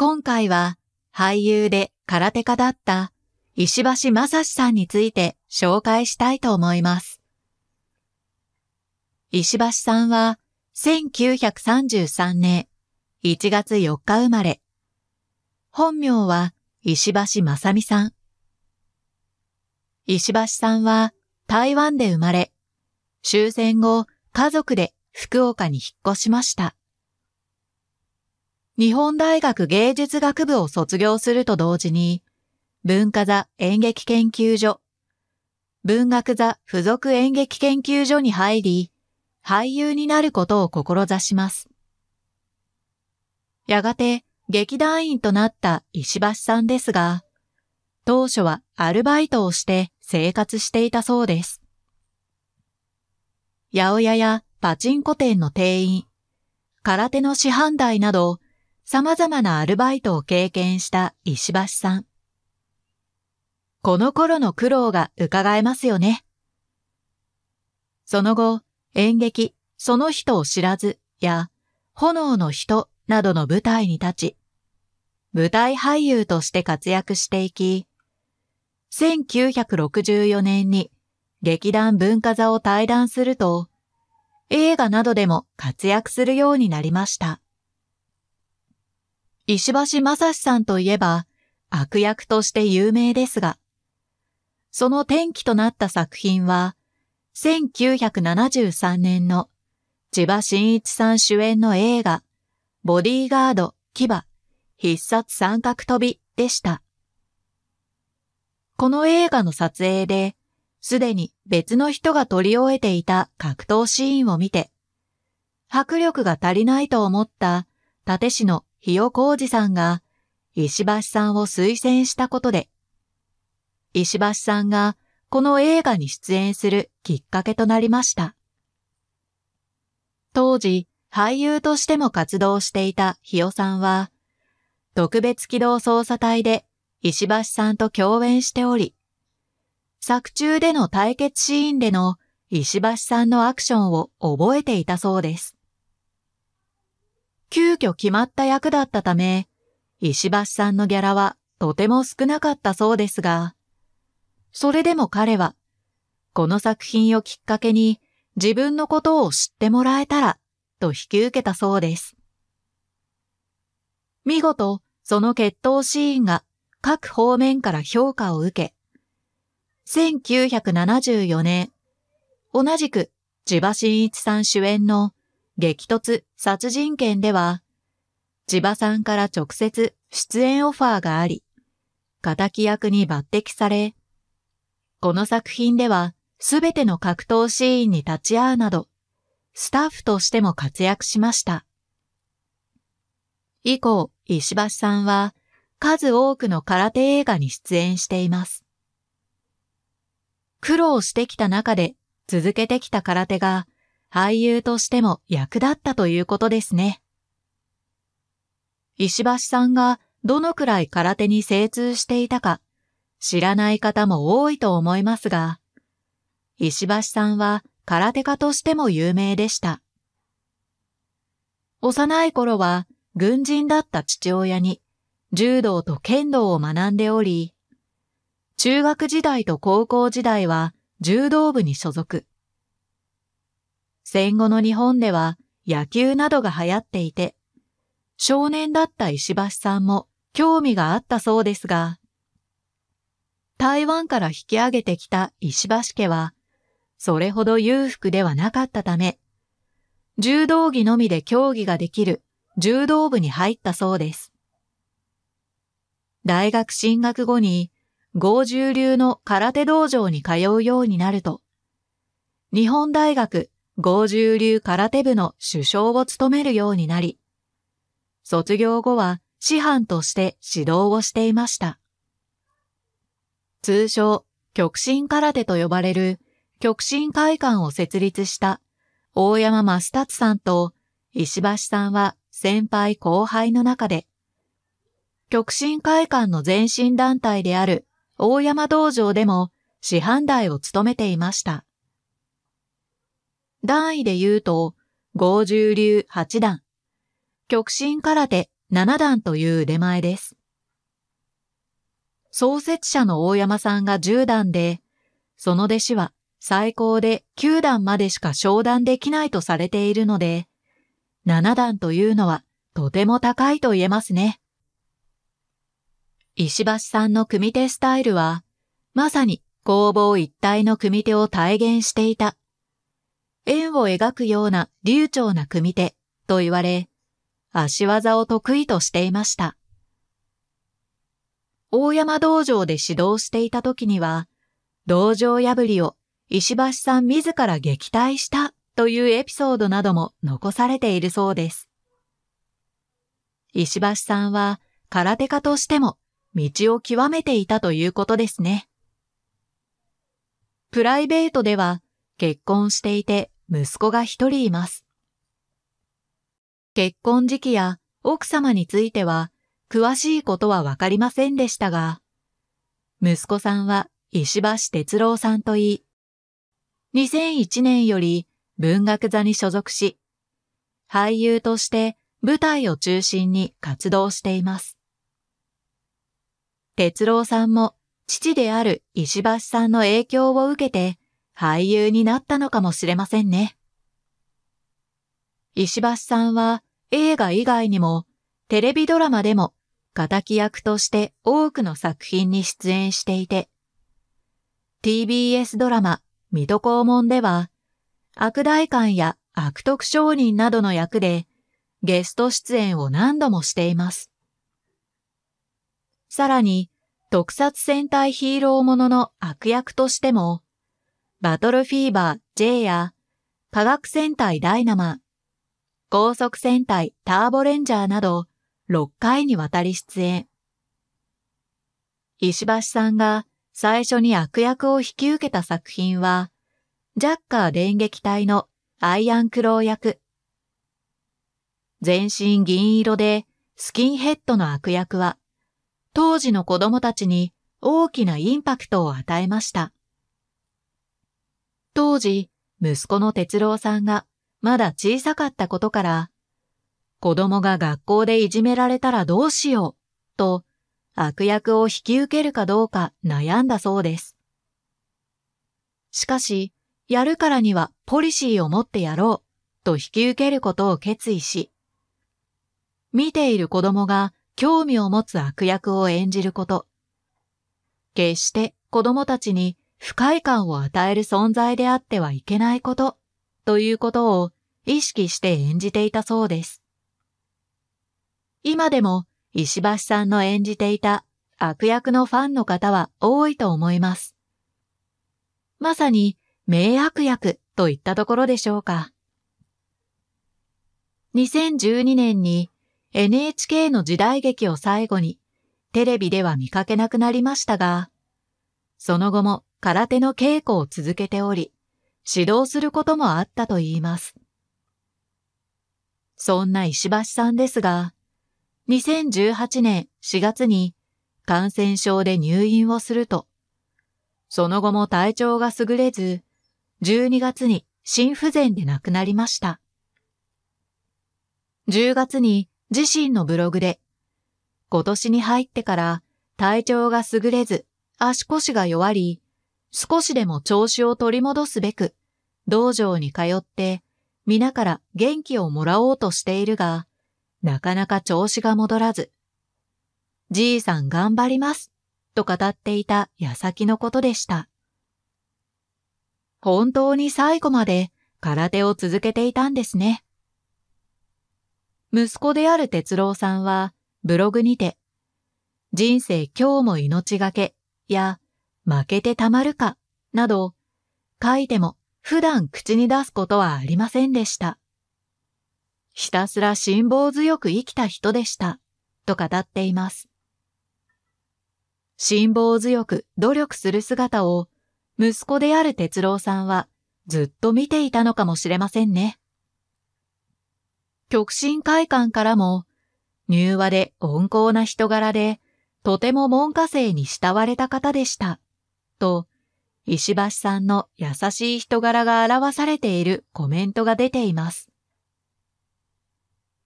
今回は俳優で空手家だった石橋正史さんについて紹介したいと思います。石橋さんは1933年1月4日生まれ。本名は石橋正美さん。石橋さんは台湾で生まれ、終戦後家族で福岡に引っ越しました。日本大学芸術学部を卒業すると同時に、文化座演劇研究所、文学座附属演劇研究所に入り、俳優になることを志します。やがて劇団員となった石橋さんですが、当初はアルバイトをして生活していたそうです。八百屋やパチンコ店の店員、空手の師範代など、様々なアルバイトを経験した石橋さん。この頃の苦労が伺えますよね。その後、演劇、その人を知らずや、炎の人などの舞台に立ち、舞台俳優として活躍していき、1964年に劇団文化座を退団すると、映画などでも活躍するようになりました。石橋正史さんといえば、悪役として有名ですが、その転機となった作品は、1973年の千葉真一さん主演の映画、ボディーガード、牙、必殺三角飛びでした。この映画の撮影で、すでに別の人が撮り終えていた格闘シーンを見て、迫力が足りないと思った立市のひよ浩じさんが石橋さんを推薦したことで、石橋さんがこの映画に出演するきっかけとなりました。当時、俳優としても活動していたひよさんは、特別機動捜査隊で石橋さんと共演しており、作中での対決シーンでの石橋さんのアクションを覚えていたそうです。急遽決まった役だったため、石橋さんのギャラはとても少なかったそうですが、それでも彼は、この作品をきっかけに自分のことを知ってもらえたらと引き受けたそうです。見事、その決闘シーンが各方面から評価を受け、1974年、同じく千葉真一さん主演の激突殺人件では、千葉さんから直接出演オファーがあり、仇役に抜擢され、この作品ではすべての格闘シーンに立ち会うなど、スタッフとしても活躍しました。以降、石橋さんは数多くの空手映画に出演しています。苦労してきた中で続けてきた空手が俳優としても役立ったということですね。石橋さんがどのくらい空手に精通していたか知らない方も多いと思いますが、石橋さんは空手家としても有名でした。幼い頃は軍人だった父親に柔道と剣道を学んでおり、中学時代と高校時代は柔道部に所属。戦後の日本では野球などが流行っていて、少年だった石橋さんも興味があったそうですが、台湾から引き上げてきた石橋家は、それほど裕福ではなかったため、柔道着のみで競技ができる柔道部に入ったそうです。大学進学後に、合十流の空手道場に通うようになると、日本大学合十流空手部の首相を務めるようになり、卒業後は師範として指導をしていました。通称、極真空手と呼ばれる極真会館を設立した大山増達さんと石橋さんは先輩後輩の中で、極真会館の前身団体である大山道場でも師範代を務めていました。段位で言うと、五十流8段、極真空手7段という腕前です。創設者の大山さんが10段で、その弟子は最高で9段までしか商談できないとされているので、7段というのはとても高いと言えますね。石橋さんの組手スタイルは、まさに工房一体の組手を体現していた円を描くような流暢な組手と言われ、足技を得意としていました。大山道場で指導していた時には、道場破りを石橋さん自ら撃退したというエピソードなども残されているそうです。石橋さんは空手家としても道を極めていたということですね。プライベートでは結婚していて息子が一人います。結婚時期や奥様については詳しいことはわかりませんでしたが、息子さんは石橋哲郎さんといい、2001年より文学座に所属し、俳優として舞台を中心に活動しています。哲郎さんも父である石橋さんの影響を受けて俳優になったのかもしれませんね。石橋さんは映画以外にもテレビドラマでも仇役として多くの作品に出演していて、TBS ドラマ、水戸黄門では、悪代官や悪徳商人などの役で、ゲスト出演を何度もしています。さらに、特撮戦隊ヒーローものの悪役としても、バトルフィーバー J や、科学戦隊ダイナマ、高速戦隊ターボレンジャーなど6回にわたり出演。石橋さんが最初に悪役を引き受けた作品は、ジャッカー電撃隊のアイアンクロー役。全身銀色でスキンヘッドの悪役は、当時の子供たちに大きなインパクトを与えました。当時、息子の哲郎さんがまだ小さかったことから、子供が学校でいじめられたらどうしよう、と悪役を引き受けるかどうか悩んだそうです。しかし、やるからにはポリシーを持ってやろう、と引き受けることを決意し、見ている子供が興味を持つ悪役を演じること、決して子供たちに不快感を与える存在であってはいけないこと、ということを意識して演じていたそうです。今でも石橋さんの演じていた悪役のファンの方は多いと思います。まさに名悪役といったところでしょうか。2012年に NHK の時代劇を最後にテレビでは見かけなくなりましたが、その後も空手の稽古を続けており、指導することもあったと言います。そんな石橋さんですが、2018年4月に感染症で入院をすると、その後も体調が優れず、12月に心不全で亡くなりました。10月に自身のブログで、今年に入ってから体調が優れず足腰が弱り、少しでも調子を取り戻すべく、道場に通って、皆から元気をもらおうとしているが、なかなか調子が戻らず、じいさん頑張ります、と語っていた矢先のことでした。本当に最後まで空手を続けていたんですね。息子である哲郎さんはブログにて、人生今日も命がけや負けてたまるか、など、書いても普段口に出すことはありませんでした。ひたすら辛抱強く生きた人でした、と語っています。辛抱強く努力する姿を、息子である哲郎さんはずっと見ていたのかもしれませんね。極真会館からも、柔和で温厚な人柄で、とても文科生に慕われた方でした。と、石橋さんの優しい人柄が表されているコメントが出ています。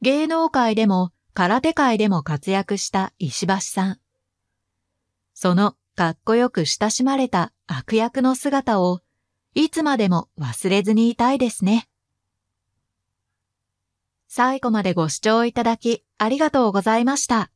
芸能界でも空手界でも活躍した石橋さん。そのかっこよく親しまれた悪役の姿をいつまでも忘れずにいたいですね。最後までご視聴いただきありがとうございました。